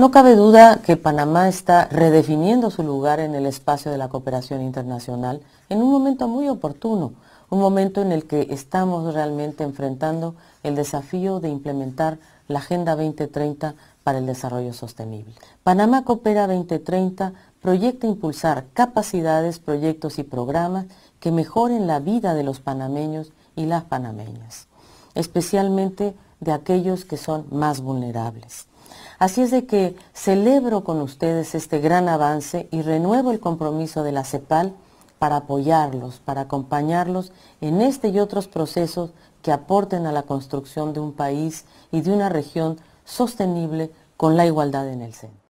No cabe duda que Panamá está redefiniendo su lugar en el espacio de la cooperación internacional en un momento muy oportuno, un momento en el que estamos realmente enfrentando el desafío de implementar la Agenda 2030 para el Desarrollo Sostenible. Panamá Coopera 2030 proyecta impulsar capacidades, proyectos y programas que mejoren la vida de los panameños y las panameñas, especialmente de aquellos que son más vulnerables. Así es de que celebro con ustedes este gran avance y renuevo el compromiso de la CEPAL para apoyarlos, para acompañarlos en este y otros procesos que aporten a la construcción de un país y de una región sostenible con la igualdad en el centro.